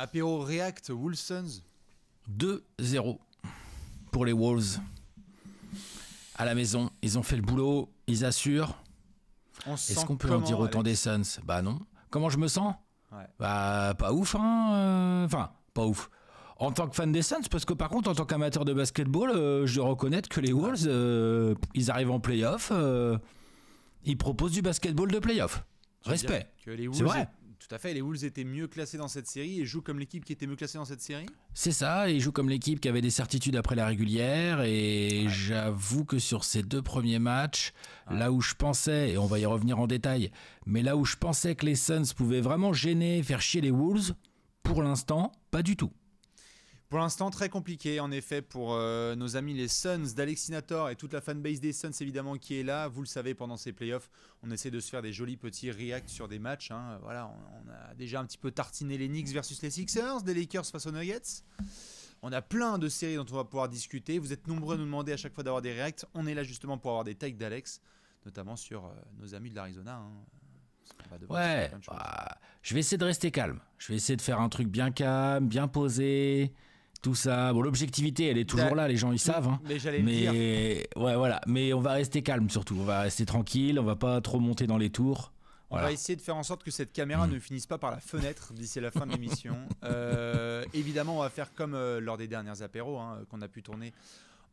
Apéro React Wilsons. 2-0 pour les Wolves. À la maison, ils ont fait le boulot, ils assurent. Est-ce qu'on peut en dire autant des Suns Bah non. Comment je me sens Bah pas ouf, hein euh, Enfin, pas ouf. En tant que fan des Suns, parce que par contre, en tant qu'amateur de basketball, euh, je dois reconnaître que les Wolves, euh, ils arrivent en playoff, ils proposent du basketball de playoff. Respect. C'est vrai. Tout à fait, les Wolves étaient mieux classés dans cette série et jouent comme l'équipe qui était mieux classée dans cette série C'est ça, ils jouent comme l'équipe qui avait des certitudes après la régulière et j'avoue que sur ces deux premiers matchs, là où je pensais, et on va y revenir en détail, mais là où je pensais que les Suns pouvaient vraiment gêner, faire chier les Wolves, pour l'instant, pas du tout. Pour l'instant, très compliqué en effet pour euh, nos amis les Suns d'Alexinator et toute la fanbase des Suns évidemment qui est là. Vous le savez, pendant ces playoffs, on essaie de se faire des jolis petits reacts sur des matchs. Hein. Voilà, on, a déjà un petit peu tartiné les Knicks versus les Sixers, des Lakers face aux Nuggets. On a plein de séries dont on va pouvoir discuter. Vous êtes nombreux à nous demander à chaque fois d'avoir des reacts. On est là justement pour avoir des tags d'Alex, notamment sur euh, nos amis de l'Arizona. Hein. Ouais, bah, je vais essayer de rester calme. Je vais essayer de faire un truc bien calme, bien posé tout ça. Bon, l'objectivité, elle est toujours bah, là, les gens ils savent. Hein. Mais ouais, voilà. Mais on va rester calme surtout. On va rester tranquille. On va pas trop monter dans les tours. On va essayer de faire en sorte que cette caméra mhm. ne finisse pas par la fenêtre d'ici la fin de l'émission. Euh, évidemment, on va faire comme euh, lors des derniers apéros hein, euh, qu'on a pu tourner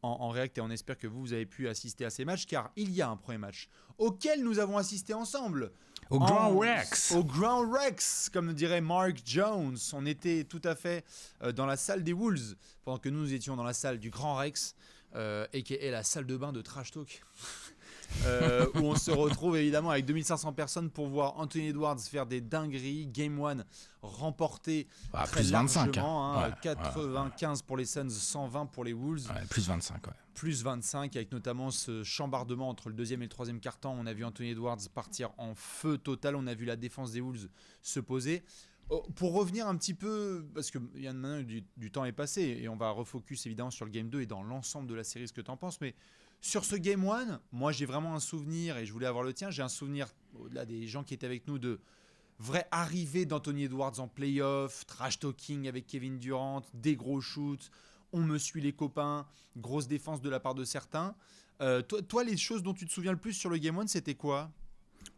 en, en, et on espère que vous, vous avez pu assister à ces matchs car il y a un premier match auquel nous avons assisté ensemble. Au Grand oh, Rex. Au Grand Rex, comme dirait Mark Jones. On était tout à fait euh, dans la salle des Wolves, pendant que nous, nous étions dans la salle du Grand Rex, et qui est la salle de bain de Trash Talk. Euh, où on se retrouve évidemment avec 2500 personnes pour voir Anthony Edwards faire des dingueries, Game 1 remporté ah, très plus largement, 25, hein. 95 hein. pour les Suns, 120 pour les Wolves. plus 25, Plus 25, avec notamment ce chambardement entre le deuxième et le troisième quart-temps. On a vu Anthony Edwards partir en feu total, on a vu la défense des Wolves se poser. Oh, pour revenir un petit peu, parce que y du, du temps est passé, et on va refocus évidemment sur le Game 2 et dans l'ensemble de la série, ce que tu en penses, mais sur ce Game One, moi j'ai vraiment un souvenir, et je voulais avoir le tien, j'ai un souvenir, au-delà des gens qui étaient avec nous, de vraie arrivée d'Anthony Edwards en playoff, trash talking avec Kevin Durant, des gros shoots, on me suit les copains, grosse défense de la part de certains. Euh, toi, les choses dont tu te souviens le plus sur le Game One, c'était quoi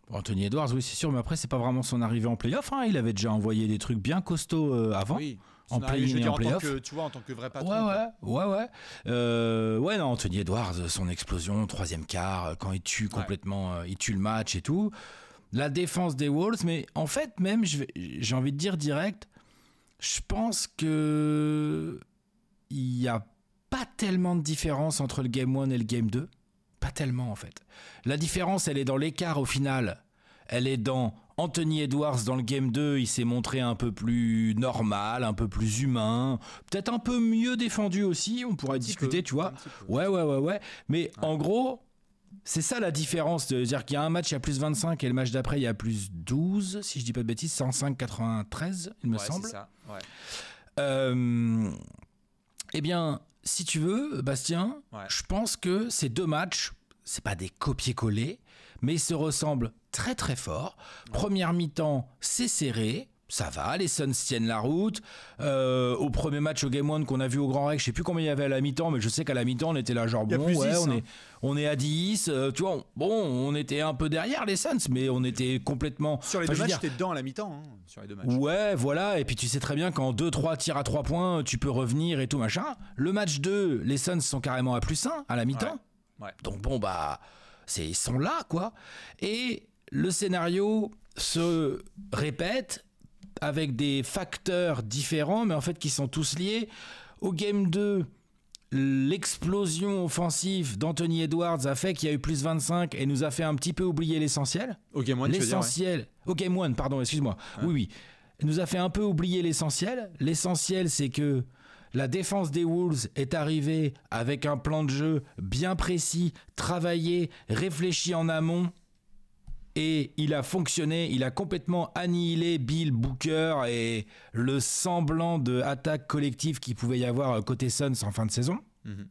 Anthony Edwards, oui, c'est sûr, mais après, c'est pas vraiment son arrivée en playoff. Hein. Il avait déjà envoyé des trucs bien costauds euh, avant. Oui en play en, tant que, tu vois, en tant que vrai patron. Ouais, ouais, ouais, ouais. Euh, ouais, non, Anthony Edwards, son explosion, troisième quart, euh, quand il tue complètement, euh, il tue le match et tout. La défense des Wolves, mais en fait, même, j'ai envie de dire direct, je pense que il n'y a pas tellement de différence entre le Game 1 et le Game 2. Pas tellement, en fait. La différence, elle est dans l'écart au final. Elle est dans Anthony Edwards dans le game 2, il s'est montré un peu plus normal, un peu plus humain, peut-être un peu mieux défendu aussi, on pourrait discuter, tu vois. Ouais, ouais, ouais, ouais. Mais en gros, c'est ça la différence, de dire qu'il y a un match, il y a plus 25 et le match d'après, il y a plus 12, si je dis pas de bêtises, 105-93, il me ouais, semble. Ça. Ouais. Euh, eh bien, si tu veux, Bastien, je pense que ces deux matchs, c'est pas des copier-coller, mais ils se ressemblent très très fort. Première mi-temps, c'est serré. Ça va, les Suns tiennent la route. Euh, au premier match au Game 1 qu'on a vu au Grand Rex, je sais plus combien il y avait à la mi-temps, mais je sais qu'à la mi-temps, on était là genre bon, ouais, hein. on, est, à 10. Euh, tu vois, bon, on était un peu derrière les Suns, mais on était complètement. Sur les deux matchs, j'étais dedans à la mi-temps. Hein, sur les deux Ouais, voilà. Et puis tu sais très bien qu'en 2-3 tirs à 3 points, tu peux revenir et tout machin. Le match 2, les Suns sont carrément à plus 1 à la mi-temps. Donc bon, bah c'est ils sont là quoi. Et le scénario se répète avec des facteurs différents, mais en fait qui sont tous liés. Au game 2, l'explosion offensive d'Anthony Edwards a fait qu'il y a eu plus 25 et nous a fait un petit peu oublier l'essentiel. Au game 1, l'essentiel. Au game pardon, excuse-moi. Oui, oui. Nous a fait un peu oublier l'essentiel. L'essentiel, c'est que la défense des Wolves est arrivée avec un plan de jeu bien précis, travaillé, réfléchi en amont. Et il a fonctionné, il a complètement annihilé Bill Booker et le semblant de attaque collective qui pouvait y avoir euh, côté Suns en fin de saison. Mhm.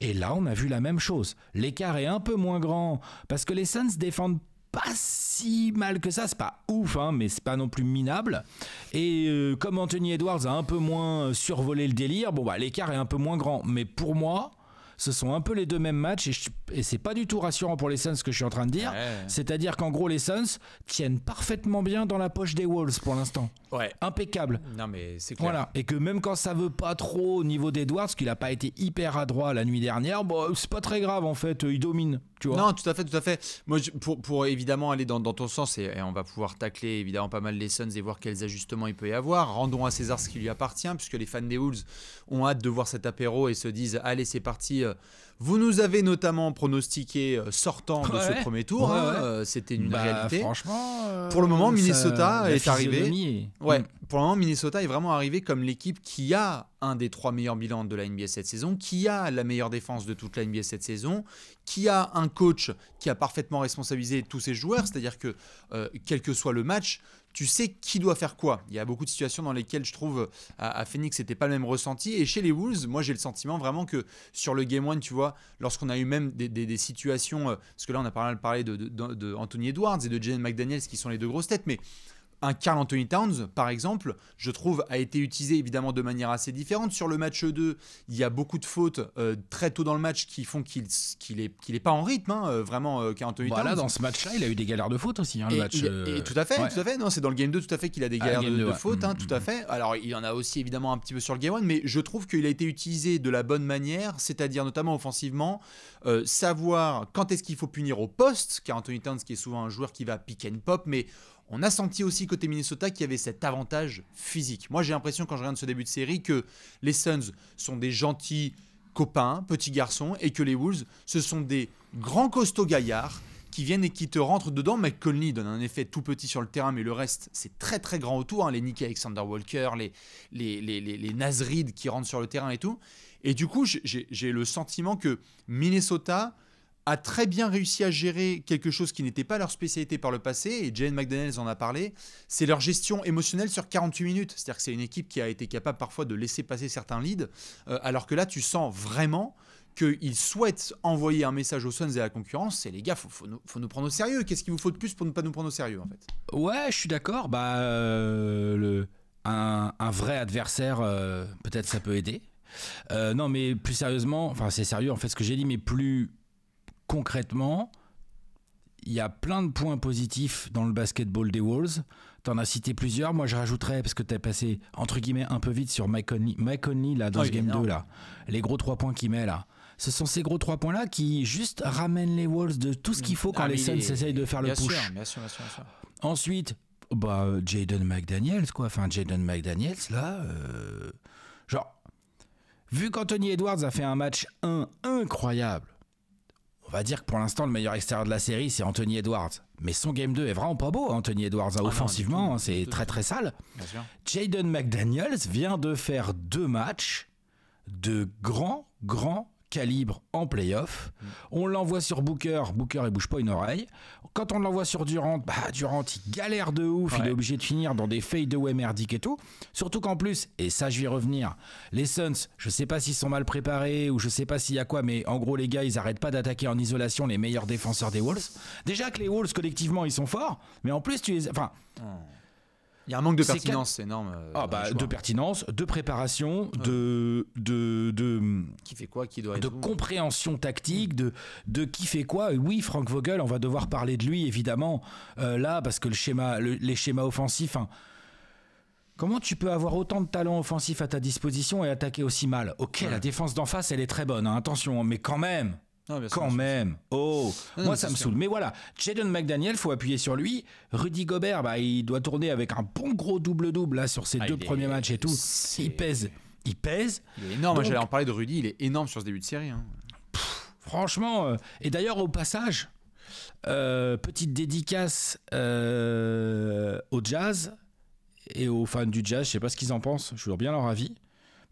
Et là, on a vu la même chose. L'écart est un peu moins grand parce que les Suns défendent pas si mal que ça, c'est pas ouf, hein, mais c'est pas non plus minable. Et euh, comme Anthony Edwards a un peu moins euh, survolé le délire, bon bah, l'écart est un peu moins grand. Mais pour moi, ce sont un peu les deux mêmes matchs et, c'est pas du tout rassurant pour les Suns ce que je suis en train de dire. C'est-à-dire qu'en gros les Suns tiennent parfaitement bien dans la poche des Wolves pour l'instant. Ouais. Impeccable. Non, mais c'est Et que même quand ça veut pas trop au niveau d'Edwards, qu'il a pas été hyper adroit la nuit dernière, bon, c'est pas très grave en fait, euh, il domine. Tu vois non, tout à fait, tout à fait. Moi, pour, évidemment aller dans, ton sens, et, on va pouvoir tacler évidemment pas mal les Suns et voir quels ajustements il peut y avoir. Rendons à César ce qui lui appartient, puisque les fans des Wolves ont hâte de voir cet apéro et se disent Allez, c'est parti. Euh, vous nous avez notamment pronostiqué euh, sortant de ce premier tour. Hein, euh, c'était une bah, réalité. Franchement. Euh, pour le moment, Minnesota est arrivé. Ouais. Mm. Pour le moment, Minnesota est vraiment arrivé comme l'équipe qui a un des trois meilleurs bilans de la NBA cette saison, qui a la meilleure défense de toute la NBA cette saison, qui a un coach qui a parfaitement responsabilisé tous ses joueurs. C'est-à-dire que quel que soit le match, tu sais qui doit faire quoi. Il y a beaucoup de situations dans lesquelles je trouve à, Phoenix, c'était pas le même ressenti. Et chez les Wolves, moi j'ai le sentiment vraiment que sur le Game 1, tu vois, lorsqu'on a eu même des, situations, euh, parce que là on a parlé de, de Anthony Edwards et de Jalen McDaniels qui sont les deux grosses têtes, mais un Carl Anthony Towns, par exemple, je trouve, a été utilisé évidemment de manière assez différente. Sur le match 2, il y a beaucoup de fautes euh, très tôt dans le match qui font qu'il n'est pas en rythme, hein, euh, vraiment, euh, Carl Anthony Towns. Voilà, dans ce match-là, il a eu des galères de fautes aussi. Hein, le match, tout à fait, tout Non, c'est dans le game 2 tout à fait qu'il a des ah, galères de, fautes, hein, mm, tout mm, à mm. fait. Alors, il y en a aussi évidemment un petit peu sur le game 1, mais je trouve qu'il a été utilisé de la bonne manière, c'est-à-dire notamment offensivement, savoir quand est-ce qu'il faut punir au poste, Carl Anthony Towns qui est souvent un joueur qui va pick and pop, mais on a senti aussi côté Minnesota qu'il y avait cet avantage physique. Moi, j'ai l'impression quand je regarde ce début de série que les Suns sont des gentils copains, petits garçons, et que les Wolves, ce sont des grands costauds gaillards qui viennent et qui te rentrent dedans. Conley donne un effet tout petit sur le terrain, mais le reste, c'est très très grand autour. Hein. Les Nick Alexander Walker, les, les, les, les, les qui rentrent sur le terrain et tout. Et du coup, j'ai le sentiment que Minnesota a très bien réussi à gérer quelque chose qui n'était pas leur spécialité par le passé, et Jane McDaniels en a parlé, c'est leur gestion émotionnelle sur 48 minutes. C'est-à-dire que c'est une équipe qui a été capable parfois de laisser passer certains leads, euh, alors que là, tu sens vraiment qu'ils souhaitent envoyer un message aux Suns et à la concurrence, c'est les gars, faut, faut, nous, faut, nous, prendre au sérieux. Qu'est-ce qu'il vous faut de plus pour ne pas nous prendre au sérieux, en fait Ouais, je suis d'accord. Bah, euh, le, un, vrai adversaire, euh, peut-être ça peut aider. non, mais plus sérieusement, enfin, c'est sérieux en fait ce que j'ai dit, mais plus concrètement, il y a plein de points positifs dans le basketball des Wolves. Tu en as cité plusieurs. Moi, je rajouterais, parce que tu as passé, entre guillemets, un peu vite sur Mike Conley, dans ah Game 2, là. les gros trois points qu'il met là. Ce sont ces gros trois points-là qui juste ramènent les Wolves de tout ce qu'il faut mmh. quand ah, les Suns essayent de faire le push. Ensuite, bah, Jaden McDaniels, quoi. Enfin, Jaden McDaniels, là, euh, genre, vu qu'Anthony Edwards a fait un match incroyable, on va dire que pour l'instant, le meilleur extérieur de la série, c'est Anthony Edwards. Mais son game 2 est vraiment pas beau, hein, Anthony Edwards. Ah offensivement, hein, c'est très très sale. Jaden McDaniels vient de faire deux matchs de grand grands calibre en playoff. On l'envoie sur Booker, Booker il bouge pas une oreille. Quand on l'envoie sur Durant, bah Durant il galère de ouf, il est obligé de finir dans des fadeaway merdiques et tout. Surtout qu'en plus, et ça je vais y revenir, les Suns, je sais pas s'ils sont mal préparés ou je sais pas s'il y a quoi, mais en gros les gars ils arrêtent pas d'attaquer en isolation les meilleurs défenseurs des Wolves. Déjà que les Wolves collectivement ils sont forts, mais en plus tu les... Enfin... Mmh. Il y a un manque de pertinence énorme. Euh, ah, bah, de pertinence, de préparation, de, de, Qui fait quoi, qui doit être De compréhension tactique, mm. de, de qui fait quoi. Oui, Frank Vogel, on va devoir parler de lui, évidemment, euh, là, parce que le schéma, les schémas offensifs. Hein. Comment tu peux avoir autant de talents offensifs à ta disposition et attaquer aussi mal Ok, la défense d'en face, elle est très bonne, hein, attention, hein, mais quand même, ah, Quand même. Oh, moi ça me saoule. Mais voilà, Jaden McDaniel, faut appuyer sur lui. Rudy Gobert, bah, il doit tourner avec un bon gros double-double là sur ses ah, deux premiers matchs et tout. Il pèse. Il pèse. Il est énorme. J'allais en parler de Rudy. Il est énorme sur ce début de série. Hein. franchement. Euh, et d'ailleurs, au passage, euh, petite dédicace euh, au jazz et aux fans du jazz. Je sais pas ce qu'ils en pensent. Je bien leur avis.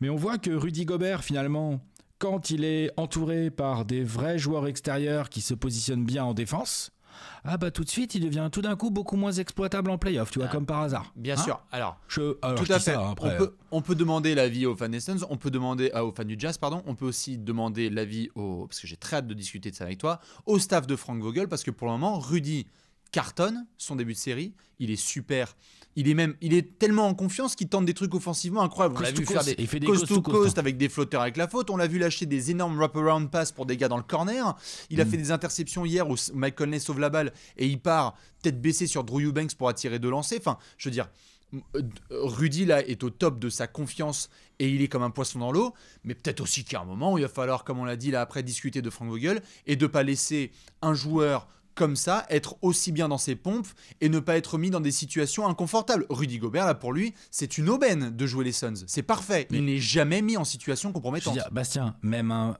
Mais on voit que Rudy Gobert, finalement quand il est entouré par des vrais joueurs extérieurs qui se positionnent bien en défense, ah bah tout de suite, il devient tout d'un coup beaucoup moins exploitable en playoff, tu vois, ah, comme par hasard. Bien hein sûr. Alors, tout à fait. Hein, on, peut, demander l'avis aux fans des Suns, on peut demander aux fans du Jazz, pardon, on peut aussi demander l'avis au, parce que j'ai très hâte de discuter de ça avec toi, au staff de Frank Vogel, parce que pour le moment, Rudy cartonne son début de série, il est super il est même, il est tellement en confiance qu'il tente des trucs offensivement incroyables. On l'a vu faire des, to coast, avec des flotteurs avec la faute. On l'a vu lâcher des énormes wrap-around passes pour des gars dans le corner. Il a mm. fait des interceptions hier où Mike Conley sauve la balle et il part tête baissée sur Drew Eubanks pour attirer deux lancers. Enfin, je veux dire. Euh, euh, Rudy là est au top de sa confiance et il est comme un poisson dans l'eau, mais peut-être aussi qu'il y a un moment où il va falloir, comme on l'a dit là après, discuter de Frank Vogel et de pas laisser un joueur comme ça, être aussi bien dans ses pompes et ne pas être mis dans des situations inconfortables. Rudy Gobert, là, pour lui, c'est une aubaine de jouer les Suns. C'est parfait. Il n'est jamais mis en situation compromettante. Je Bastien, même un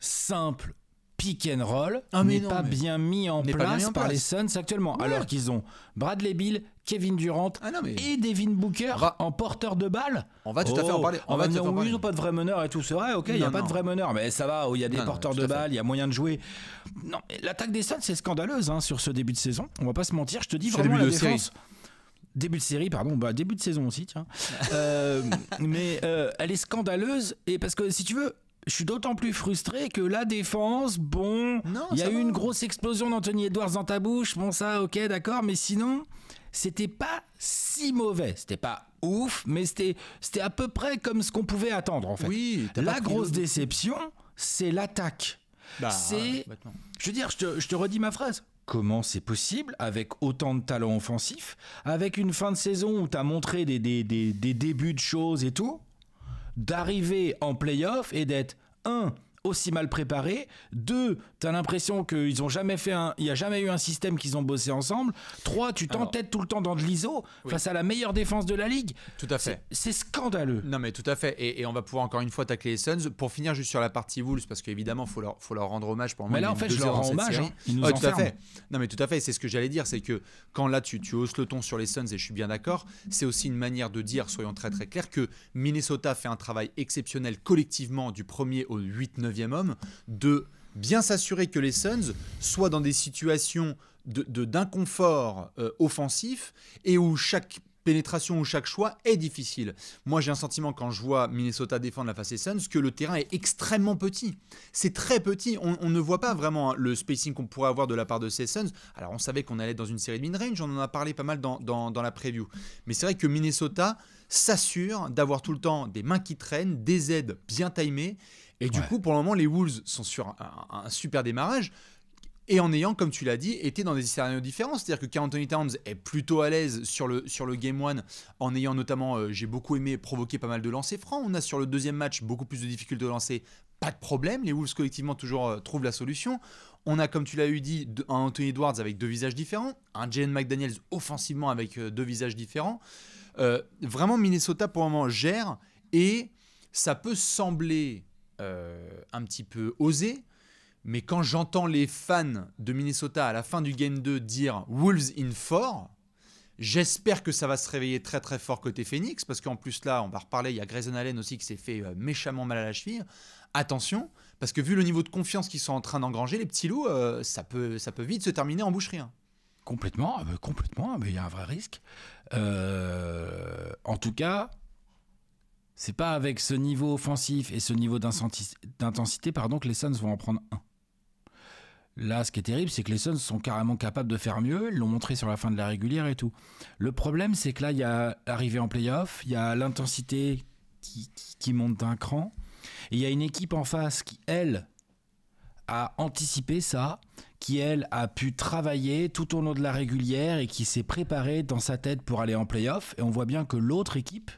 simple pick and roll ah, n'est pas bien mis en place par les Suns actuellement. Alors qu'ils ont Bradley Bill, Kevin Durant ah, et Devin Booker en porteur de balle. On va tout à fait en oh, parler. On, va, dire, ils n'ont pas de vrai meneur et tout. C'est vrai, ok, il n'y a pas de vrai meneur. Mais ça va, oh, il y a des porteurs de balle, il y a moyen de jouer. Non, l'attaque des Suns, c'est scandaleuse hein, sur ce début de saison. On va pas se mentir, je te dis vraiment la défense. début de série, pardon, bah début de saison aussi, tiens. Euh, mais euh, elle est scandaleuse et parce que si tu veux, je suis d'autant plus frustré que la défense, bon, il y a eu une grosse explosion d'Anthony Edwards dans ta bouche, bon ça, ok, d'accord, mais sinon, c'était pas si mauvais, c'était pas ouf, mais c'était c'était à peu près comme ce qu'on pouvait attendre en fait. la grosse déception, c'est l'attaque. Bah, c'est, je veux dire, je te, je te redis ma phrase comment c'est possible avec autant de talent offensif, avec une fin de saison où tu as montré des, des, des, des, débuts de choses et tout, d'arriver en playoff et d'être 1 aussi mal préparé. Deux, as l'impression qu'il ont jamais fait un, il a jamais eu un système qu'ils ont bossé ensemble. Trois, tu t'entêtes tout le temps dans de l'ISO face à la meilleure défense de la ligue. Tout à fait. C'est scandaleux. Non mais tout à fait. Et, on va pouvoir encore une fois tacler les Suns pour finir juste sur la partie Wolves parce qu'évidemment faut leur faut leur rendre hommage pour. Mais là en fait je leur rends hommage. Hein. Ils nous ah, tout à fait. Non mais tout à fait. C'est ce que j'allais dire, c'est que quand là tu tu hausses le ton sur les Suns et je suis bien d'accord, c'est aussi une manière de dire, soyons très très clairs, que Minnesota fait un travail exceptionnel collectivement du 1er au 8-9 de bien s'assurer que les Suns soient dans des situations d'inconfort de, euh, offensif et où chaque pénétration ou chaque choix est difficile. Moi, j'ai un sentiment quand je vois Minnesota défendre la face des Suns que le terrain est extrêmement petit. C'est très petit. On, ne voit pas vraiment hein, le spacing qu'on pourrait avoir de la part de ces Suns. Alors, on savait qu'on allait dans une série de mid-range. On en a parlé pas mal dans, dans la preview. Mais c'est vrai que Minnesota s'assure d'avoir tout le temps des mains qui traînent, des aides bien timées et du coup, pour le moment, les Wolves sont sur un, super démarrage et en ayant, comme tu l'as dit, été dans des scénarios différents. C'est-à-dire que Carl Towns est plutôt à l'aise sur le, sur le Game 1, en ayant notamment, euh, j'ai beaucoup aimé, provoquer pas mal de lancers francs. On a sur le deuxième match beaucoup plus de difficultés de lancer, pas de problème. Les Wolves collectivement toujours euh, trouvent la solution. On a, comme tu l'as eu dit, un Anthony Edwards avec deux visages différents, un Jalen McDaniels offensivement avec euh, deux visages différents. vraiment, Minnesota pour le moment gère et ça peut sembler euh, un petit peu osé. Mais quand j'entends les fans de Minnesota à la fin du game 2 dire Wolves in 4, J'espère que ça va se réveiller très très fort côté Phoenix, parce qu'en plus là, on va reparler, il y a Grayson Allen aussi qui s'est fait euh, méchamment mal à la cheville. Attention, parce que vu le niveau de confiance qu'ils sont en train d'engranger, les petits loups, euh, ça, peut, ça peut vite se terminer en boucherie. Complètement, complètement, mais il y a un vrai risque. en tout cas, c'est pas avec ce niveau offensif et ce niveau d'intensité pardon, que les Suns vont en prendre un. Là, ce qui est terrible, c'est que les Suns sont carrément capables de faire mieux. Ils l'ont montré sur la fin de la régulière et tout. Le problème, c'est que là, il y a l'arrivée en playoff, il y a l'intensité qui, monte d'un cran. Et il y a une équipe en face qui, elle, a anticipé ça, qui, elle, a pu travailler tout au long de la régulière et qui s'est préparée dans sa tête pour aller en playoff. Et on voit bien que l'autre équipe,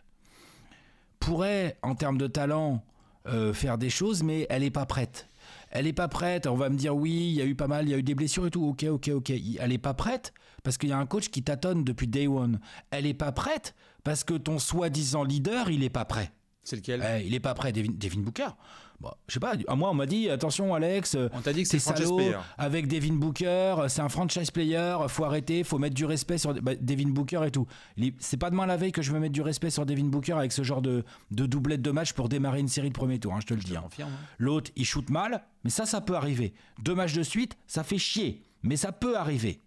pourrait, en termes de talent, euh, faire des choses, mais elle n'est pas prête. Elle n'est pas prête. On va me dire, oui, il y a eu pas mal, il y a eu des blessures et tout. Ok, ok, ok. Elle n'est pas prête parce qu'il y a un coach qui tâtonne depuis day one. Elle n'est pas prête parce que ton soi-disant leader, il n'est pas prêt. C'est lequel eh, Il n'est pas prêt, David Devin Booker. Bah, je sais pas, à moi on m'a dit attention Alex, euh, on t'a dit c'est salaud player. avec Devin Booker, euh, c'est un franchise player, euh, faut arrêter, faut mettre du respect sur bah, Devin Booker et tout. C'est pas demain la veille que je vais mettre du respect sur Devin Booker avec ce genre de, de doublette de match pour démarrer une série de premier tour, hein, je te le dis. Hein. Hein. L'autre il shoot mal, mais ça ça peut arriver. Deux matchs de suite, ça fait chier, mais ça peut arriver.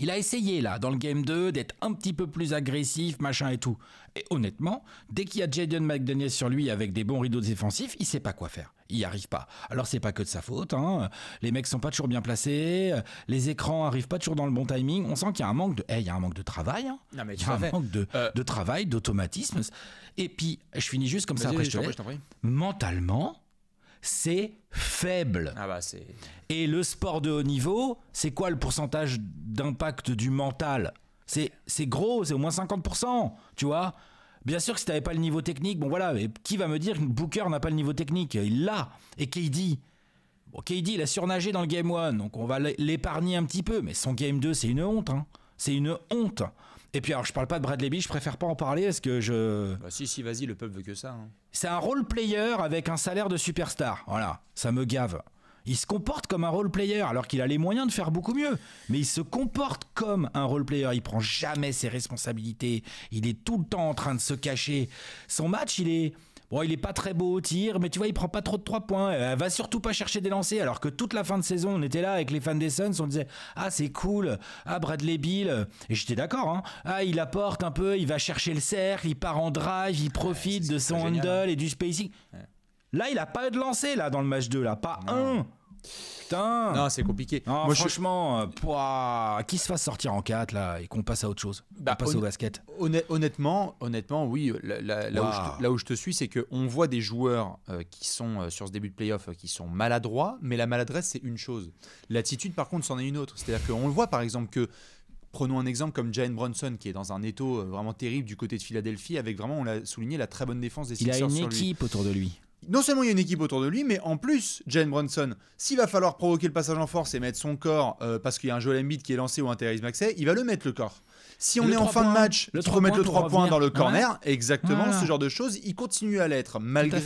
Il a essayé là, dans le game 2, d'être un petit peu plus agressif, machin et tout. Et honnêtement, dès qu'il y a Jaden McDaniel sur lui avec des bons rideaux défensifs, il sait pas quoi faire. Il n'y arrive pas. Alors c'est pas que de sa faute. Hein. Les mecs sont pas toujours bien placés. Les écrans arrivent pas toujours dans le bon timing. On sent qu'il y a un manque de, eh, il y a un manque de travail. Hein. il y a un manque euh. de, travail, d'automatisme. Et puis je finis juste comme ça après Mentalement c'est faible. Ah bah, Et le sport de haut niveau, c'est quoi le pourcentage d'impact du mental C'est gros, c'est au moins 50%, tu vois Bien sûr que si tu n'avais pas le niveau technique, bon voilà, mais qui va me dire que Booker n'a pas le niveau technique Il l'a. Et KD Bon, KD, il a surnagé dans le Game 1, donc on va l'épargner un petit peu, mais son Game 2, c'est une honte. Hein. C'est une honte. Et puis alors je parle pas de Bradley Beach, je préfère pas en parler parce que je. Bah si si vas-y, le peuple veut que ça. Hein. C'est un role player avec un salaire de superstar. Voilà, ça me gave. Il se comporte comme un role player alors qu'il a les moyens de faire beaucoup mieux. Mais il se comporte comme un role player. Il prend jamais ses responsabilités. Il est tout le temps en train de se cacher. Son match, il est Bon, il est pas très beau au tir, mais tu vois, il prend pas trop de 3 points. ne euh, va surtout pas chercher des lancers, alors que toute la fin de saison, on était là avec les fans des Suns, on disait Ah, c'est cool, ah, Bradley Bill, et j'étais d'accord, hein. Ah, il apporte un peu, il va chercher le cercle, il part en drive, il profite de son hein. handle et du spacing. Là, il a pas eu de lancer, là, dans le match 2, là, pas un. Putain Non, c'est compliqué. franchement, euh, qui se fasse sortir en 4 là et qu'on passe à autre chose On bah, passe au basket. Honnêtement, honnêtement, oui. Là, où, je te, suis, c'est qu'on voit des joueurs euh, qui sont euh, sur ce début de playoff qui sont maladroits, mais la maladresse, c'est une chose. L'attitude, par contre, c'en est une autre. C'est-à-dire qu'on le voit, par exemple, que Prenons un exemple comme Jane Bronson, qui est dans un étau vraiment terrible du côté de Philadelphie avec vraiment, on l'a souligné, la très bonne défense des Sixers. Il a une équipe autour de lui non seulement il y a une équipe autour de lui, mais en plus, Jane Bronson, s'il va falloir provoquer le passage en force et mettre son corps euh, parce qu'il y a un Joel Embiid qui est lancé ou un Thérèse Maxey, il va le mettre le corps. Si on est en fin de match, remettre le 3 points dans le corner, exactement, ce genre de choses, il continue à l'être, malgré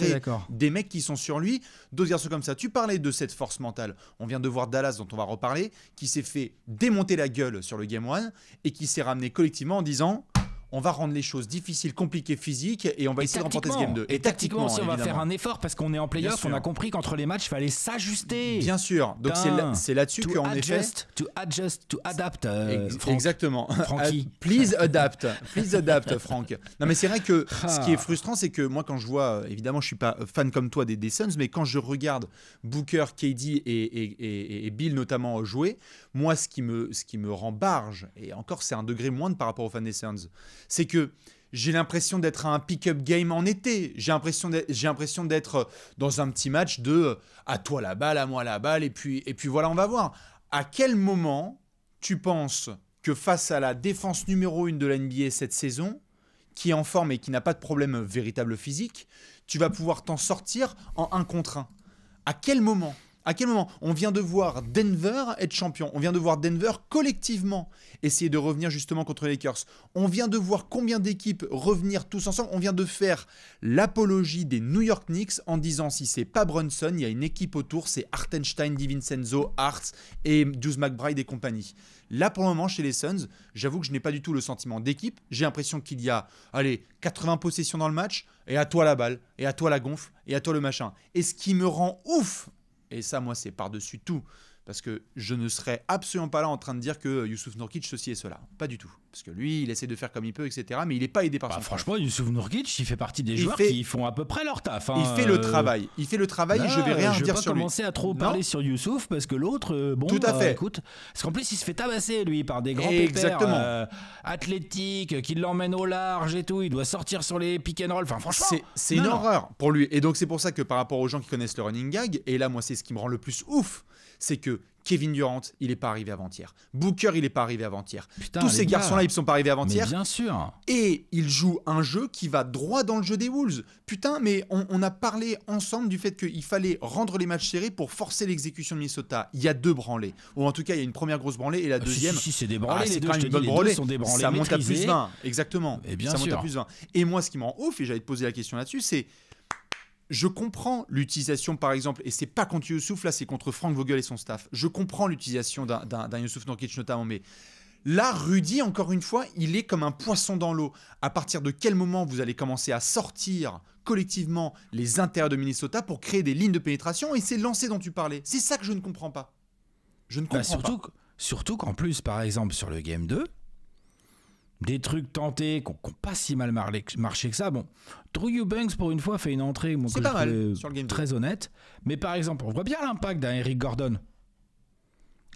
des mecs qui sont sur lui, d'autres garçons comme ça. Tu parlais de cette force mentale. On vient de voir Dallas, dont on va reparler, qui s'est fait démonter la gueule sur le Game 1 et qui s'est ramené collectivement en disant on va rendre les choses difficiles, compliquées, physiques, et on va essayer de remporter ce game 2. Et, tactiquement, aussi, on va faire un effort parce qu'on est en playoff, on a compris qu'entre les matchs, il fallait s'ajuster. Bien sûr. Donc c'est là-dessus qu'en effet. To adjust, to adapt. Euh, exactement. Please adapt. Please adapt, Franck. Non, mais c'est vrai que ce qui est frustrant, c'est que moi, quand je vois, euh, évidemment, je suis pas fan comme toi des, des Suns, mais quand je regarde Booker, KD et, et Bill notamment jouer, moi, ce qui me, ce qui me rend barge, et encore, c'est un degré moindre par rapport aux fans des Suns c'est que j'ai l'impression d'être à un pick-up game en été. J'ai l'impression d'être euh, dans un petit match de euh, à toi la balle, à moi la balle, et puis, et puis voilà, on va voir. À quel moment tu penses que face à la défense numéro 1 de la NBA cette saison, qui est en forme et qui n'a pas de problème véritable physique, tu vas pouvoir t'en sortir en 1 contre 1 À quel moment à quel moment On vient de voir Denver être champion. On vient de voir Denver collectivement essayer de revenir justement contre les Lakers. On vient de voir combien d'équipes revenir tous ensemble. On vient de faire l'apologie des New York Knicks en disant si c'est pas Brunson, il y a une équipe autour, c'est Artenstein, DiVincenzo, Arts et Deuce McBride et compagnie. Là pour le moment chez les Suns, j'avoue que je n'ai pas du tout le sentiment d'équipe. J'ai l'impression qu'il y a, allez, 80 possessions dans le match et à toi la balle, et à toi la gonfle, et à toi le machin. Et ce qui me rend ouf et ça, moi, c'est par-dessus tout. Parce que je ne serais absolument pas là en train de dire que Youssouf Norkic, ceci et cela. Pas du tout. Parce que lui, il essaie de faire comme il peut, etc. Mais il n'est pas aidé par bah, Franchement, Yusuf Nourkic, il fait partie des joueurs qui font à peu près leur taf. Il hein, fait le euh. travail. Il fait le travail et je vais rien je vais pas commencer à trop parler sur Youssouf parce que l'autre, euh, bon, tout à bah, écoute. Parce qu'en plus, il se fait tabasser, lui, par des grands Exactement. Euh, athlétiques qui l'emmènent au large et tout. Il doit sortir sur les pick and roll. Enfin, franchement. C'est une horreur pour lui. Et donc, c'est pour ça que par rapport aux gens qui connaissent le running gag, et là, moi, c'est ce qui me rend le plus ouf, c'est que Kevin Durant, il n'est pas arrivé avant-hier. Booker, il n'est pas arrivé avant-hier. Tous ces garçons-là, ils ne sont pas arrivés avant-hier. Bien sûr. Et ils jouent un jeu qui va droit dans le jeu des Wolves. Putain, mais on, a parlé ensemble du fait qu'il fallait rendre les matchs serrés pour forcer l'exécution de Minnesota. Il y a deux branlées. Ou en tout cas, il y a une première grosse branlée et la ah, deuxième. Si, si, c'est des branlées. Ah, c'est quand une bonne branlée. Sont des ça monte à plus 20. Exactement. Et bien ça sûr. Et moi, ce qui m'en rend ouf, et j'allais te poser la question là-dessus, c'est je comprends l'utilisation, par exemple, et c'est pas contre Youssouf, là, c'est contre Frank Vogel et son staff. Je comprends l'utilisation d'un Youssouf Nankic notamment, mais là, Rudy, encore une fois, il est comme un poisson dans l'eau. À partir de quel moment vous allez commencer à sortir collectivement les intérieurs de Minnesota pour créer des lignes de pénétration et c'est lancé dont tu parlais C'est ça que je ne comprends pas. Je ne bah, comprends surtout, pas. Surtout qu'en plus, par exemple, sur le Game 2, des trucs tentés, qu'on n'ont pas si mal marché que ça. Bon, Drew Banks pour une fois, fait une entrée mon très honnête. Mais par exemple, on voit bien l'impact d'un Eric Gordon.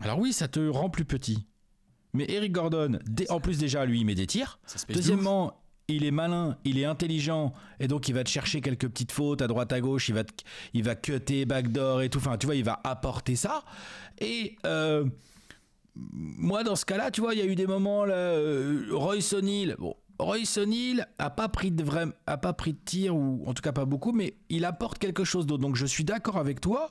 Alors oui, ça te rend plus petit. Mais Eric Gordon, en plus déjà, lui, il met des tirs. Deuxièmement, il est malin, il est intelligent, et donc il va te chercher quelques petites fautes à droite à gauche, il va, il va cutter, backdoor et tout. Enfin, tu vois, il va apporter ça. Et... Euh, moi, dans ce cas-là, tu vois, il y a eu des moments, là, euh, Royce O'Neill, bon, Royce a pas pris de a pas pris de tir ou en tout cas pas beaucoup, mais il apporte quelque chose d'autre. Donc je suis d'accord avec toi.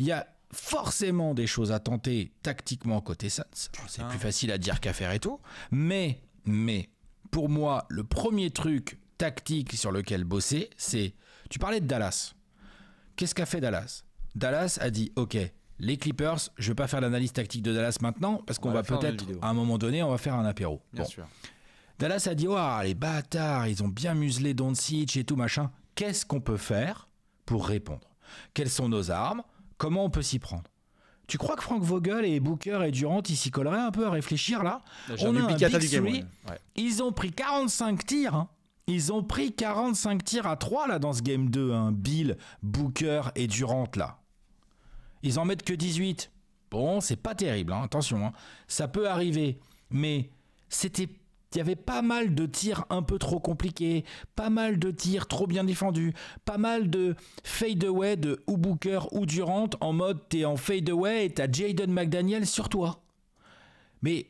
Il y a forcément des choses à tenter tactiquement côté Suns. C'est ah. plus facile à dire qu'à faire et tout. Mais, mais pour moi, le premier truc tactique sur lequel bosser, c'est. Tu parlais de Dallas. Qu'est-ce qu'a fait Dallas Dallas a dit, ok, les Clippers, je ne vais pas faire l'analyse tactique de Dallas maintenant, parce qu'on va, peut-être, à un moment donné, on va faire un apéro. Bien Dallas a dit oh, les bâtards, ils ont bien muselé Doncic et tout machin. Qu'est-ce qu'on peut faire pour répondre Quelles sont nos armes Comment on peut s'y prendre tu crois que Frank Vogel et Booker et Durant, ils s'y colleraient un peu à réfléchir là On a un big three. Ils ont pris 45 tirs. Hein. Ils ont pris 45 tirs à 3 là dans ce game 2. Hein. Bill, Booker et Durant là. Ils en mettent que 18. Bon, c'est pas terrible, hein, attention. Hein. Ça peut arriver, mais c'était il y avait pas mal de tirs un peu trop compliqués, pas mal de tirs trop bien défendus, pas mal de fadeaway de ou Booker ou Durant en mode t'es en fade fadeaway et t'as Jaden McDaniel sur toi. Mais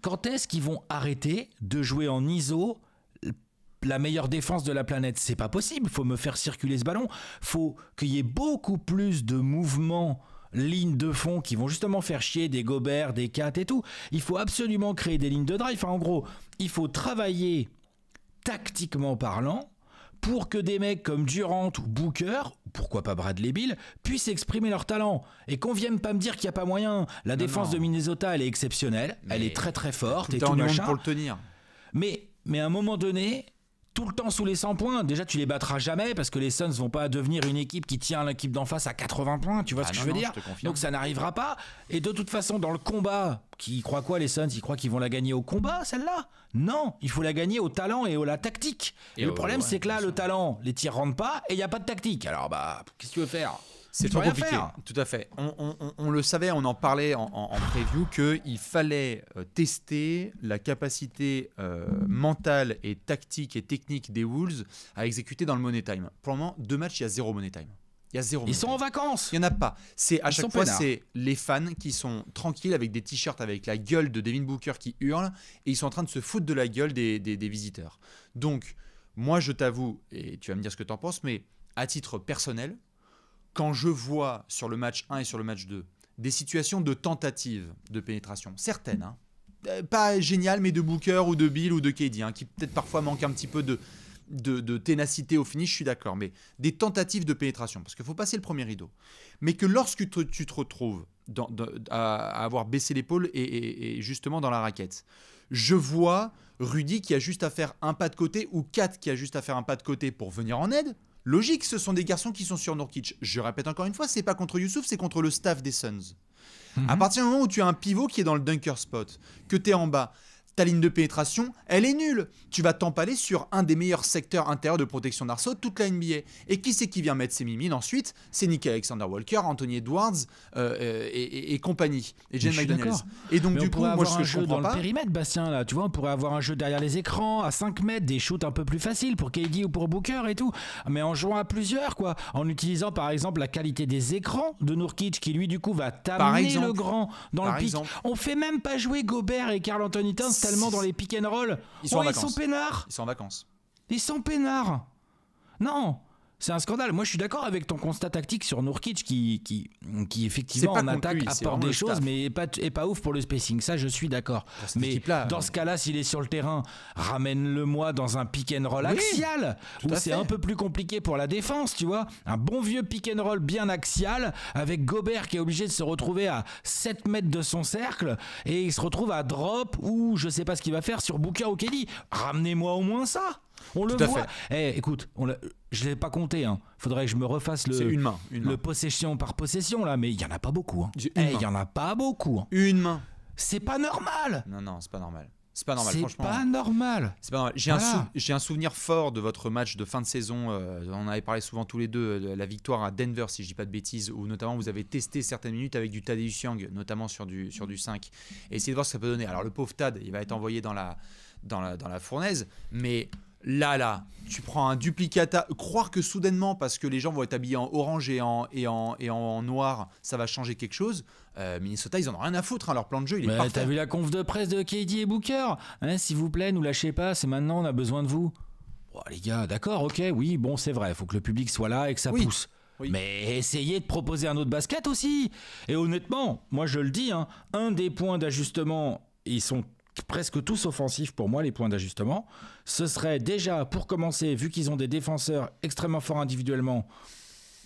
quand est-ce qu'ils vont arrêter de jouer en ISO la meilleure défense de la planète. C'est pas possible. Faut me faire circuler ce ballon. Faut qu'il y ait beaucoup plus de mouvements lignes de fond qui vont justement faire chier des Gobert, des Cat et tout. Il faut absolument créer des lignes de drive. en gros, il faut travailler tactiquement parlant pour que des mecs comme Durant ou Booker, pourquoi pas Bradley Bill, puissent exprimer leur talent. Et qu'on vienne pas me dire qu'il n'y a pas moyen. La défense de Minnesota, elle est exceptionnelle, elle est très très forte et tout monde pour le tenir. Mais, mais à un moment donné, tout le temps sous les 100 points, déjà tu les battras jamais parce que les Suns vont pas devenir une équipe qui tient l'équipe d'en face à 80 points, tu vois ce ah que je veux dire Donc ça n'arrivera pas. Et de toute façon, dans le combat, qui croit quoi les Suns Ils croient qu'ils vont la gagner au combat, celle-là Non, il faut la gagner au talent et à la tactique. Et le problème, c'est que là, le talent, les tirs rentrent pas et il n'y a pas de tactique. Alors bah, qu'est-ce que tu veux faire c'est trop compliqué. Tout à fait. On, le savait, on en parlait en, en, preview, qu'il fallait euh, tester la capacité euh, mentale et tactique et technique des Wolves à exécuter dans le Money Time. Pour le moment, deux matchs, il y a zéro Money Time. Il y a zéro. Ils sont en vacances. Il y en a pas. C'est à chaque fois c'est les fans qui sont tranquilles avec des t-shirts avec la gueule de Devin Booker qui hurle et ils sont en train de se foutre de la gueule des, des visiteurs. Donc moi je t'avoue et tu vas me dire ce que t'en penses, mais à titre personnel, quand je vois sur le match 1 et sur le match 2 des situations de tentatives de pénétration, certaines, hein. euh, pas géniales, mais de Booker ou de Bill ou de KD, hein, qui peut-être parfois manquent un petit peu de, ténacité au finish, je suis d'accord, mais des tentatives de pénétration, parce qu'il faut passer le premier rideau. Mais que lorsque tu, te retrouves à, avoir baissé l'épaule et, et, justement dans la raquette, je vois Rudy qui a juste à faire un pas de côté ou Kat qui a juste à faire un pas de côté pour venir en aide, Logique, ce sont des garçons qui sont sur Nurkic. Je répète encore une fois, c'est pas contre Youssouf, c'est contre le staff des Suns. À mhm. partir du moment où tu as un pivot qui est dans le dunker spot, que tu es en bas, ta ligne de pénétration, elle est nulle. Tu vas t'empaler sur un des meilleurs secteurs intérieurs de protection d'arceau toute la NBA. Et qui c'est qui vient mettre ses mimines ensuite C'est Nick Alexander Walker, Anthony Edwards euh, euh, et, compagnie. Et Jane Et donc, du coup, moi, je comprends dans le périmètre, Bastien, là, tu vois, on pourrait avoir un jeu derrière les écrans, à 5 mètres, des shoots un peu plus faciles pour KD ou pour Booker et tout. Mais en jouant à plusieurs, quoi. En utilisant, par exemple, la qualité des écrans de Nurkic qui lui, du coup, va t'amener le grand dans le pic. On fait même pas jouer Gobert et Carl Anthony Towns tellement dans les pick and roll. Ils sont, en oh, ils sont peinards. Ils sont en vacances. Ils sont peinards. Non, c'est un scandale. Moi, je suis d'accord avec ton constat tactique sur Nourkic qui, qui, qui effectivement en attaque apporte des choses, mais est pas, est pas ouf pour le spacing. Ça, je suis d'accord. Mais dans ce cas-là, s'il est sur le terrain, ramène-le-moi dans un pick and roll axial où c'est un peu plus compliqué pour la défense, tu vois. Un bon vieux pick and roll bien axial avec Gobert qui est obligé de se retrouver à 7 mètres de son cercle et il se retrouve à drop ou je sais pas ce qu'il va faire sur Booker ou Kelly. Ramenez-moi au moins ça. On le voit. Eh, écoute, on je ne l'ai pas compté. Hein. Faudrait que je me refasse le, possession par possession, là, mais il n'y en a pas beaucoup. Il y en a pas beaucoup. Hein. Eh, hein. Une main. C'est pas normal. Non, non, c'est pas normal. C'est pas normal, franchement. Pas normal. C'est pas normal. J'ai un, souvenir fort de votre match de fin de saison. Euh, on on avait parlé souvent tous les deux, de euh, la victoire à Denver, si je dis pas de bêtises, où notamment vous avez testé certaines minutes avec du Tadeusz Young, notamment sur du, sur du 5. Et essayez de voir ce que ça peut donner. Alors le pauvre Tad, il va être envoyé dans la, dans la, dans la fournaise, mais là, là, tu prends un duplicata. Croire que soudainement, parce que les gens vont être habillés en orange et en, et et en noir, ça va changer quelque chose. Euh, Minnesota, ils en ont rien à foutre. Hein, leur plan de jeu, il est T'as vu la conf de presse de KD et Booker hein, S'il vous plaît, nous lâchez pas. C'est maintenant, on a besoin de vous. les gars, d'accord, ok, oui, bon, c'est vrai. Il Faut que le public soit là et que ça pousse. Mais essayez de proposer un autre basket aussi. Et honnêtement, moi je le dis, hein, un des points d'ajustement, ils sont presque tous offensifs pour moi, les points d'ajustement. Ce serait déjà, pour commencer, vu qu'ils ont des défenseurs extrêmement forts individuellement,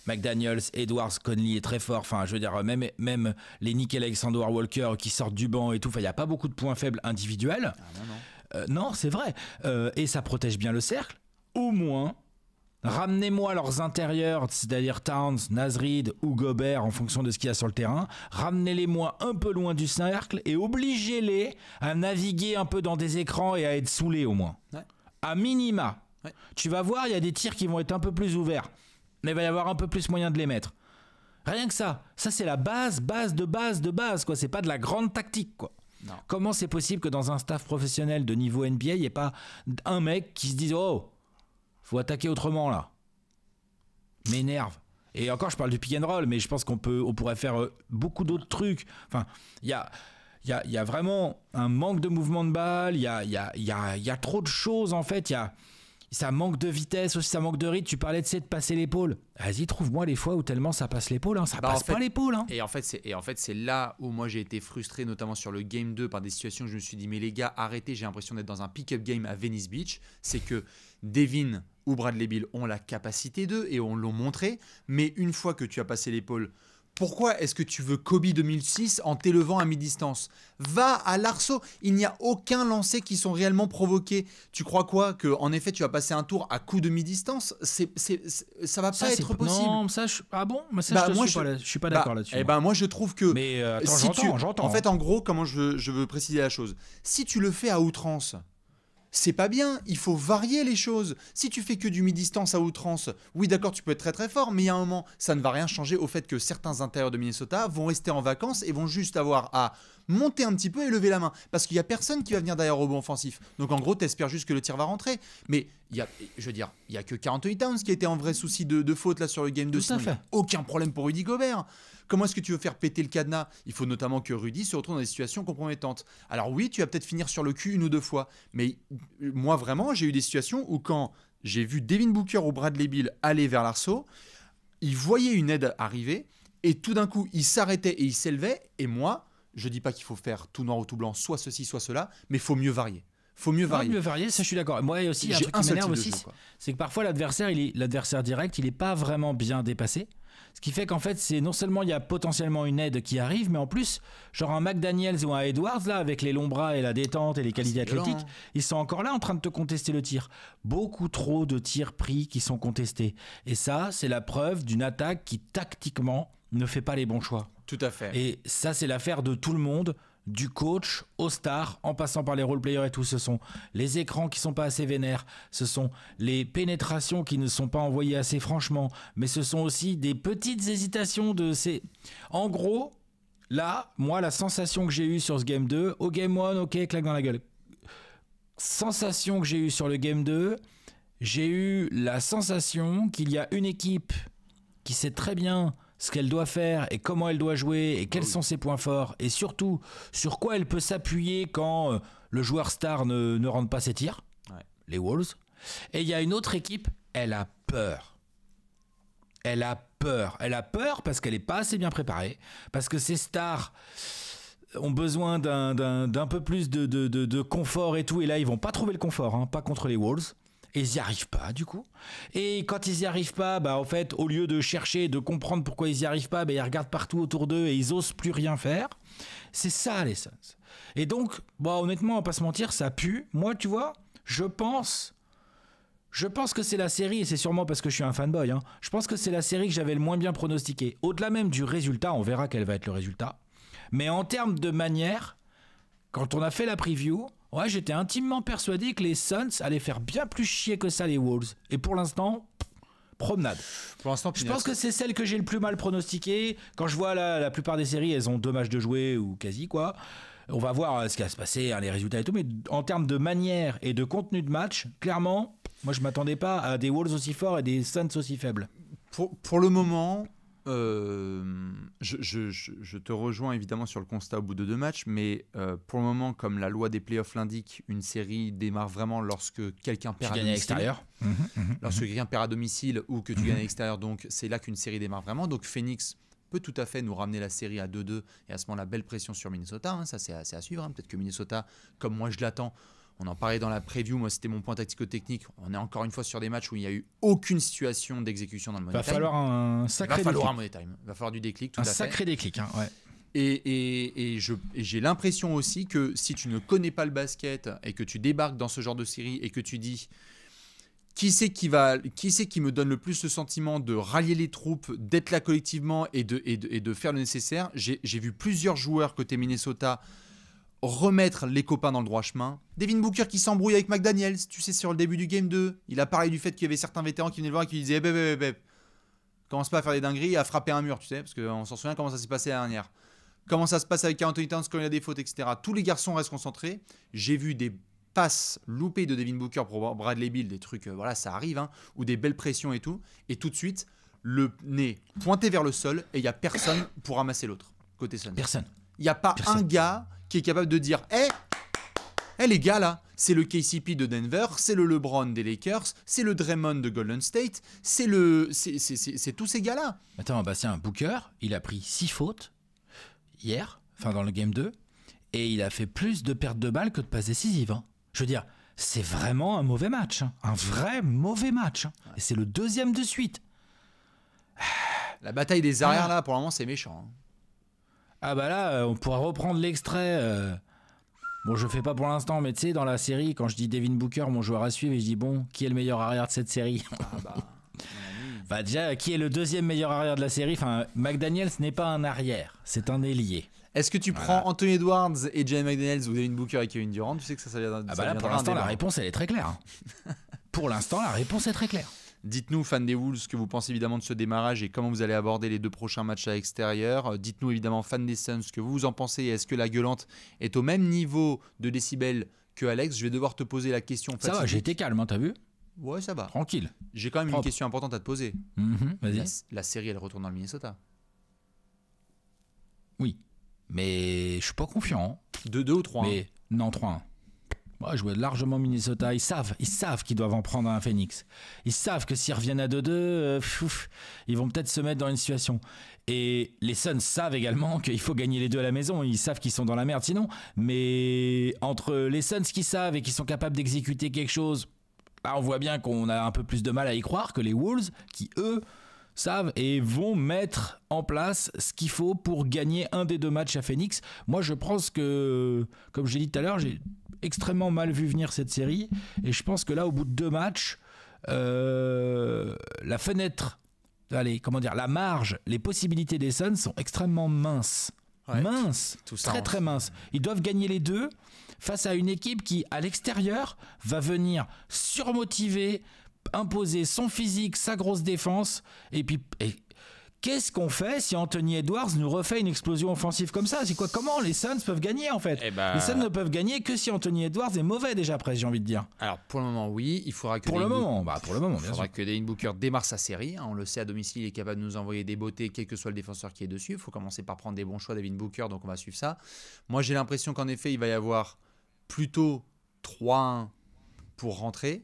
McDaniels, Edwards, Conley est très fort. Enfin, je veux dire, même, même les Nick Alexander Walker qui sortent du banc et tout. Enfin, il n'y a pas beaucoup de points faibles individuels. Ah, euh, non, c'est vrai. Euh, et ça protège bien le cercle. Au moins, Ramenez-moi leurs intérieurs, c'est-à-dire Towns, Nazrid ou Gobert en fonction de ce qu'il y a sur le terrain. Ramenez-les-moi un peu loin du cercle et obligez-les à naviguer un peu dans des écrans et à être saoulés au moins. À minima. Tu vas voir, il y a des tirs qui vont être un peu plus ouverts. Mais il va y avoir un peu plus moyen de les mettre. Rien que ça. Ça, c'est la base, base de base de base, quoi. C'est pas de la grande tactique, quoi. Comment c'est possible que dans un staff professionnel de niveau NBA, il n'y ait pas un mec qui se dise Oh, attaquer autrement là. M'énerve. Et encore, je parle du pick and roll, mais je pense qu'on peut, on pourrait faire euh, beaucoup d'autres trucs. Enfin, il y a, y, a, y a, vraiment un manque de mouvement de balle. Il y a, y, a, y a, trop de choses en fait. Il y a ça manque de vitesse aussi, ça manque de rythme. Tu parlais de, de passer l'épaule. Vas-y, trouve-moi les fois où tellement ça passe l'épaule. Hein. Ça bah, passe pas l'épaule. Hein. Et en fait, c'est en fait, c'est là où moi j'ai été frustré, notamment sur le game 2, par des situations où je me suis dit, mais les gars, arrêtez, j'ai l'impression d'être dans un pick-up game à Venice Beach. C'est que Devin ou Bradley Bill ont la capacité d'eux et on l'ont montré, mais une fois que tu as passé l'épaule, pourquoi est-ce que tu veux Kobe 2006 en t'élevant à mi-distance Va à l'arceau, il n'y a aucun lancé qui sont réellement provoqués. Tu crois quoi Que en effet tu vas passer un tour à coup de mi-distance C'est, c'est, ça va pas être possible. Non, ah bon bah, je, suis Pas suis bah, pas d'accord là-dessus. Eh ben moi je trouve que Mais euh, si En fait hein. en gros comment je veux préciser la chose Si tu le fais à outrance, c'est pas bien, il faut varier les choses. Si tu fais que du mi-distance à outrance, oui d'accord, tu peux être très très fort, mais y à un moment, ça ne va rien changer au fait que certains intérieurs de Minnesota vont rester en vacances et vont juste avoir à monter un petit peu et lever la main. Parce qu'il n'y a personne qui va venir derrière au bon offensif. Donc en gros, tu espères juste que le tir va rentrer. Mais il y a, je veux dire, il y a que 48 Towns qui était en vrai souci de, faute là sur le game de Tout Aucun problème pour Rudy Gobert. Comment est-ce que tu veux faire péter le cadenas Il faut notamment que Rudy se retrouve dans des situations compromettantes. Alors oui, tu vas peut-être finir sur le cul une ou deux fois, mais euh, moi vraiment, j'ai eu des situations où quand j'ai vu Devin Booker bras de l'ébile aller vers l'arceau, il voyait une aide arriver et tout d'un coup, il s'arrêtait et il s'élevait. et moi, je dis pas qu'il faut faire tout noir ou tout blanc, soit ceci, soit cela, mais il faut mieux varier faut mieux varier. mieux varier, ça je suis d'accord. Moi aussi, il y a un truc qui m'énerve aussi, c'est que parfois l'adversaire, il l'adversaire direct, il n'est pas vraiment bien dépassé. Ce qui fait qu'en fait, c'est non seulement il y a potentiellement une aide qui arrive, mais en plus, genre un McDaniels ou un Edwards, là, avec les longs bras et la détente et les ah, qualités athlétiques, hein. ils sont encore là en train de te contester le tir. Beaucoup trop de tirs pris qui sont contestés. Et ça, c'est la preuve d'une attaque qui, tactiquement, ne fait pas les bons choix. Tout à fait. Et ça, c'est l'affaire de tout le monde du coach au star, en passant par les role-players et tout. Ce sont les écrans qui sont pas assez vénères, ce sont les pénétrations qui ne sont pas envoyées assez franchement, mais ce sont aussi des petites hésitations de ces... En gros, là, moi, la sensation que j'ai eue sur ce Game 2, au Game 1, ok, claque dans la gueule. Sensation que j'ai eue sur le Game 2, j'ai eu la sensation qu'il y a une équipe qui sait très bien ce qu'elle doit faire et comment elle doit jouer et quels sont ses points forts et surtout sur quoi elle peut s'appuyer quand euh, le joueur star ne, ne rentre pas ses tirs, les Wolves. Et il y a une autre équipe, elle a peur. Elle a peur. Elle a peur parce qu'elle n'est pas assez bien préparée, parce que ses stars ont besoin d'un peu plus de, de, confort et tout. Et là, ils vont pas trouver le confort, hein, pas contre les Wolves et ils n'y arrivent pas du coup. Et quand ils n'y arrivent pas, bah en fait, au lieu de chercher, de comprendre pourquoi ils n'y arrivent pas, bah, ils regardent partout autour d'eux et ils osent plus rien faire. C'est ça l'essence. Et donc, bah honnêtement, on va pas se mentir, ça pue. Moi, tu vois, je pense, je pense que c'est la série, et c'est sûrement parce que je suis un fanboy. Hein, je pense que c'est la série que j'avais le moins bien pronostiqué. Au-delà même du résultat, on verra quel va être le résultat. Mais en termes de manière, quand on a fait la preview, Ouais, j'étais intimement persuadé que les Suns allaient faire bien plus chier que ça les Wolves. Et pour l'instant, promenade. Pour l'instant, je pense que c'est celle que j'ai le plus mal pronostiquée. Quand je vois la, la plupart des séries, elles ont deux matchs de jouer ou quasi quoi. On va voir euh, ce qui va se passer, hein, les résultats et tout. Mais en termes de manière et de contenu de match, clairement, moi je m'attendais pas à des Wolves aussi forts et des Suns aussi faibles. Pour, pour le moment, euh, je, te rejoins évidemment sur le constat au bout de deux matchs, mais euh, pour le moment, comme la loi des playoffs l'indique, une série démarre vraiment lorsque quelqu'un perd à domicile. Mmh, mmh, mmh, lorsque quelqu'un perd à domicile ou que tu gagnes à l'extérieur, donc c'est là qu'une série démarre vraiment. Donc Phoenix peut tout à fait nous ramener la série à 2-2 et à ce moment-là, belle pression sur Minnesota. Hein, ça, c'est à, à, suivre. Hein. Peut-être que Minnesota, comme moi je l'attends, on en parlait dans la preview, moi c'était mon point tactico-technique. On est encore une fois sur des matchs où il n'y a eu aucune situation d'exécution dans le money va Falloir un sacré va falloir un money Va falloir du déclic, un sacré déclic, hein, Et, j'ai l'impression aussi que si tu ne connais pas le basket et que tu débarques dans ce genre de série et que tu dis qui c'est qui va qui sait qui me donne le plus le sentiment de rallier les troupes d'être là collectivement et de, de, et de faire le nécessaire j'ai vu plusieurs joueurs côté Minnesota remettre les copains dans le droit chemin. Devin Booker qui s'embrouille avec McDaniels, tu sais, sur le début du game 2. Il a parlé du fait qu'il y avait certains vétérans qui venaient le voir et qui disaient bébé, bébé, bébé. Commence pas à faire des dingueries et à frapper un mur, tu sais, parce qu'on s'en souvient comment ça s'est passé la dernière. Comment ça se passe avec Anthony Towns quand il a des fautes, etc. Tous les garçons restent concentrés. J'ai vu des passes loupées de Devin Booker pour Bradley Bill, des trucs, euh, voilà, ça arrive, hein, ou des belles pressions et tout. Et tout de suite, le nez pointé vers le sol et il n'y a personne pour ramasser l'autre côté Sun. Personne. Il n'y a pas un gars qui est capable de dire Hé, eh, hey, eh, les gars là, c'est le KCP de Denver, c'est le LeBron des Lakers, c'est le Draymond de Golden State, c'est le, c'est tous ces gars-là. Attends, bah, un Booker, il a pris six fautes hier, enfin dans le game 2, et il a fait plus de pertes de balles que de passes décisives. Hein. Je veux dire, c'est vraiment un mauvais match, hein. un vrai mauvais match. Hein. Et c'est le deuxième de suite. La bataille des arrières, ah. là, pour le moment, c'est méchant. Ah bah là, euh, on pourra reprendre l'extrait. Euh. Bon, je fais pas pour l'instant, mais tu sais, dans la série, quand je dis Devin Booker, mon joueur à suivre, et je dis bon, qui est le meilleur arrière de cette série ah bah, bah. déjà, qui est le deuxième meilleur arrière de la série Enfin, McDaniels n'est pas un arrière, c'est un ailier. Est-ce que tu prends Anthony Edwards et Jalen McDaniels ou Devin Booker et Kevin Durant Tu sais que ça, ça vient. Ah bah là, pour l'instant, la réponse, elle est très claire. Hein. pour l'instant, la réponse est très claire. Dites-nous, fans des Wolves, ce que vous pensez évidemment de ce démarrage et comment vous allez aborder les deux prochains matchs à l'extérieur. Euh, dites-nous évidemment, fans des Suns, ce que vous en pensez. Est-ce que la gueulante est au même niveau de décibels que Alex Je vais devoir te poser la question. Ça va, j'ai été calme, hein, t'as vu Ouais, ça va. Tranquille. J'ai quand même une question importante à te poser. Mm-hmm, vas-y. La, série, elle retourne dans le Minnesota. Oui. Mais je suis pas confiant. Hein. De 2 ou 3 hein. Mais non, 3-1. Moi, largement Minnesota. Ils savent, ils savent qu'ils doivent en prendre un Phoenix. Ils savent que s'ils reviennent à 2-2, euh, ils vont peut-être se mettre dans une situation. Et les Suns savent également qu'il faut gagner les deux à la maison. Ils savent qu'ils sont dans la merde sinon. Mais entre les Suns qui savent et qui sont capables d'exécuter quelque chose, on voit bien qu'on a un peu plus de mal à y croire que les Wolves qui, eux, savent et vont mettre en place ce qu'il faut pour gagner un des deux matchs à Phoenix. Moi, je pense que, comme j'ai dit tout à l'heure, j'ai extrêmement mal vu venir cette série. Et je pense que là, au bout de deux matchs, euh, la fenêtre, allez, comment dire, la marge, les possibilités des Suns sont extrêmement minces. minces, tout très très minces. Ils doivent gagner les deux face à une équipe qui, à l'extérieur, va venir surmotivée, imposer son physique, sa grosse défense, et puis... Qu'est-ce qu'on fait si Anthony Edwards nous refait une explosion offensive comme ça C'est quoi Comment les Suns peuvent gagner en fait eh ben, Les Suns ne peuvent gagner que si Anthony Edwards est mauvais déjà après, j'ai envie de dire. Alors pour le moment, oui, il faudra que pour le moment, bah, pour le moment, il que Booker démarre sa série. Hein, on le sait à domicile, il est capable de nous envoyer des beautés, quel que soit le défenseur qui est dessus. Il faut commencer par prendre des bons choix David Booker, donc on va suivre ça. Moi, j'ai l'impression qu'en effet, il va y avoir plutôt 3-1 pour rentrer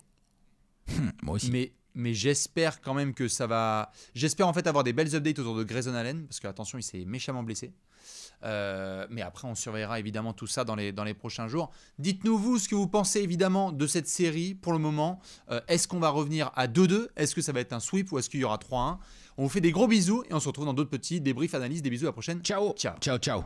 Hmm, moi aussi. Mais, mais j'espère quand même que ça va. J'espère en fait avoir des belles updates autour de Grayson Allen, parce que attention, il s'est méchamment blessé. Euh, mais après, on surveillera évidemment tout ça dans les, dans les prochains jours. Dites-nous, vous, ce que vous pensez évidemment de cette série pour le moment. Euh, est-ce qu'on va revenir à 2-2 Est-ce que ça va être un sweep ou est-ce qu'il y aura 3-1 On vous fait des gros bisous et on se retrouve dans d'autres petits débriefs, analyses. Des bisous, à la prochaine. Ciao Ciao, ciao, ciao.